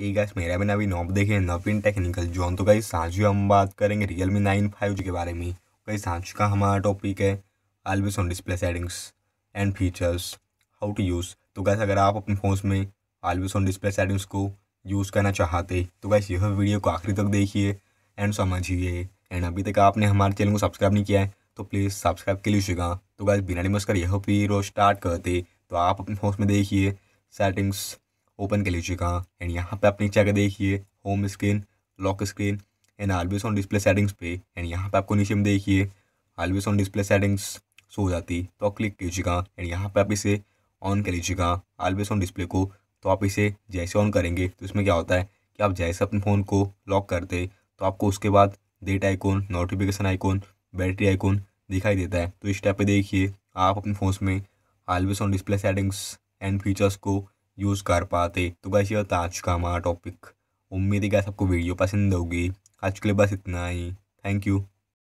ये गाइस मेरा ना अभी नॉब देखे नवीन टेक्निकल जोन तो गाइस सांझी हम बात करेंगे Realme nine five G के बारे में गाइस सांझी का हमारा टॉपिक है always on display settings and features how to use तो गाइस अगर आप अपने फोन में आलवेज ऑन डिस्प्ले सेटिंग्स को यूज़ करना चाहते तो गाइस यह वीडियो को आखिरी तक देखिए एंड समझिए एंड अभी तक आपने हमारे चैनल को सब्सक्राइब नहीं किया है तो प्लीज़ सब्सक्राइब के शिका तो गाइस बिना डिमस कर यह वीडियो स्टार्ट करते तो आप अपने फ़ोन में देखिए सेटिंग्स ओपन कर लीजिएगा एंड यहाँ पे आप नीचे आकर देखिए home screen lock screen and always on display settings पे एंड यहाँ पे आपको नीचे में देखिए आलवेज ऑन डिस्प्ले सेटिंग्स सो हो जाती तो आप क्लिक कीजिएगा एंड यहाँ पे आप इसे ऑन कर लीजिएगा आलवेज ऑन डिस्प्ले को तो आप इसे जैसे ऑन करेंगे तो इसमें क्या होता है कि आप जैसे अपने फ़ोन को लॉक करते तो आपको उसके बाद date icon notification icon battery icon दिखाई देता है तो इस टाइप पे देखिए आप अपने फोन में always on display settings and features को यूज़ कर पाते तो गैस ये था आज का हमारा टॉपिक उम्मीद है गैस आपको वीडियो पसंद होगी आज के लिए बस इतना ही थैंक यू